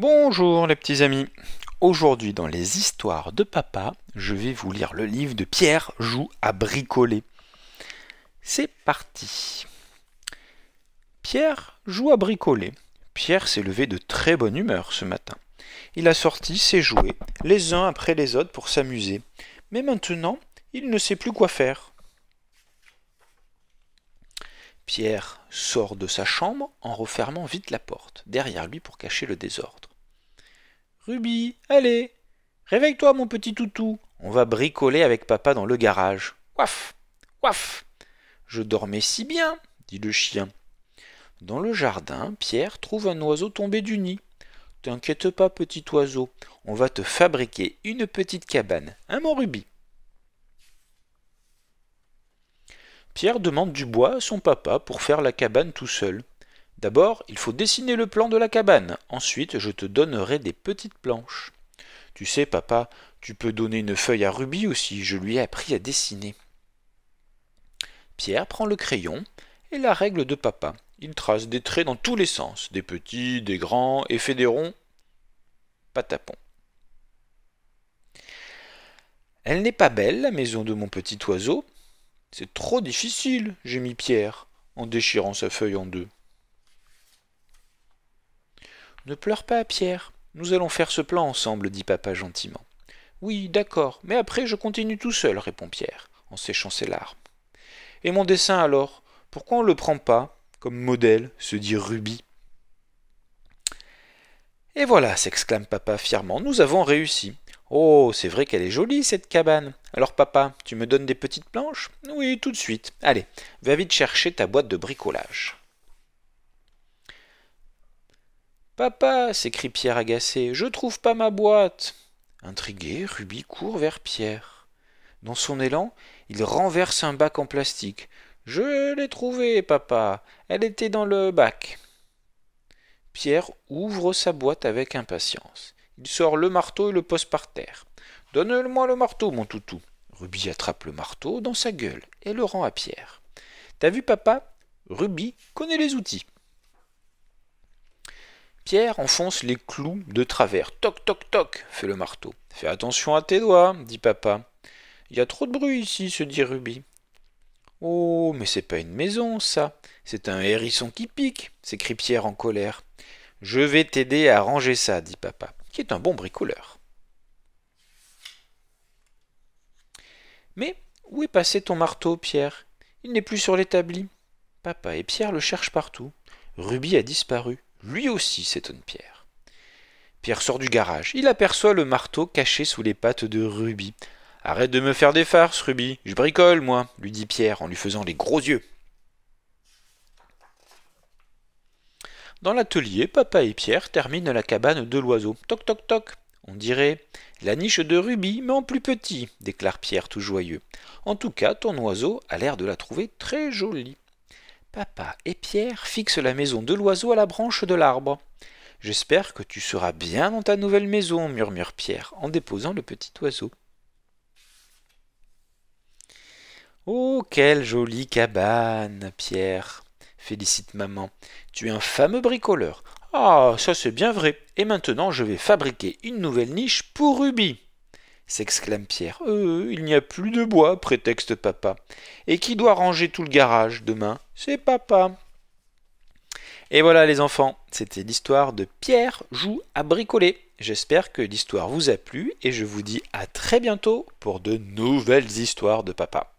Bonjour les petits amis. Aujourd'hui dans les histoires de papa, je vais vous lire le livre de Pierre joue à bricoler. C'est parti. Pierre joue à bricoler. Pierre s'est levé de très bonne humeur ce matin. Il a sorti ses jouets les uns après les autres pour s'amuser. Mais maintenant, il ne sait plus quoi faire. Pierre sort de sa chambre en refermant vite la porte, derrière lui pour cacher le désordre. Ruby, allez Réveille-toi, mon petit toutou On va bricoler avec papa dans le garage. Ouaf Ouaf Je dormais si bien, dit le chien. Dans le jardin, Pierre trouve un oiseau tombé du nid. T'inquiète pas, petit oiseau, on va te fabriquer une petite cabane, hein, mon Ruby Pierre demande du bois à son papa pour faire la cabane tout seul. D'abord, il faut dessiner le plan de la cabane. Ensuite, je te donnerai des petites planches. Tu sais, papa, tu peux donner une feuille à Ruby aussi, je lui ai appris à dessiner. Pierre prend le crayon et la règle de papa. Il trace des traits dans tous les sens, des petits, des grands, et fait des ronds. Patapon. Elle n'est pas belle, la maison de mon petit oiseau. C'est trop difficile, gémit Pierre, en déchirant sa feuille en deux. Ne pleure pas, Pierre. Nous allons faire ce plan ensemble, dit papa gentiment. Oui, d'accord, mais après je continue tout seul, répond Pierre, en séchant ses larmes. Et mon dessin alors Pourquoi on ne le prend pas comme modèle se dit Ruby. Et voilà, s'exclame papa fièrement, nous avons réussi. Oh, c'est vrai qu'elle est jolie, cette cabane. Alors papa, tu me donnes des petites planches Oui, tout de suite. Allez, va vite chercher ta boîte de bricolage. Papa s'écrie Pierre agacé, je trouve pas ma boîte. Intrigué, Ruby court vers Pierre. Dans son élan, il renverse un bac en plastique. Je l'ai trouvée, papa. Elle était dans le bac. Pierre ouvre sa boîte avec impatience. Il sort le marteau et le pose par terre. Donne-moi le marteau, mon toutou. Ruby attrape le marteau dans sa gueule et le rend à Pierre. T'as vu, papa Ruby connaît les outils. Pierre enfonce les clous de travers. Toc, toc, toc, fait le marteau. Fais attention à tes doigts, dit papa. Il y a trop de bruit ici, se dit Ruby. Oh, mais c'est pas une maison, ça. C'est un hérisson qui pique, s'écrie Pierre en colère. Je vais t'aider à ranger ça, dit papa, qui est un bon bricoleur. Mais où est passé ton marteau, Pierre Il n'est plus sur l'établi. Papa et Pierre le cherchent partout. Ruby a disparu. Lui aussi s'étonne Pierre. Pierre sort du garage. Il aperçoit le marteau caché sous les pattes de Ruby. Arrête de me faire des farces, Ruby. Je bricole, moi, lui dit Pierre en lui faisant les gros yeux. Dans l'atelier, papa et Pierre terminent la cabane de l'oiseau. Toc toc toc. On dirait la niche de Ruby, mais en plus petit, déclare Pierre tout joyeux. En tout cas, ton oiseau a l'air de la trouver très jolie. Papa et Pierre fixent la maison de l'oiseau à la branche de l'arbre. J'espère que tu seras bien dans ta nouvelle maison, murmure Pierre en déposant le petit oiseau. Oh, quelle jolie cabane, Pierre, félicite maman. Tu es un fameux bricoleur. Ah, ça c'est bien vrai. Et maintenant, je vais fabriquer une nouvelle niche pour Ruby s'exclame Pierre. Euh, il n'y a plus de bois, prétexte papa. Et qui doit ranger tout le garage demain C'est papa. Et voilà les enfants, c'était l'histoire de Pierre joue à bricoler. J'espère que l'histoire vous a plu et je vous dis à très bientôt pour de nouvelles histoires de papa.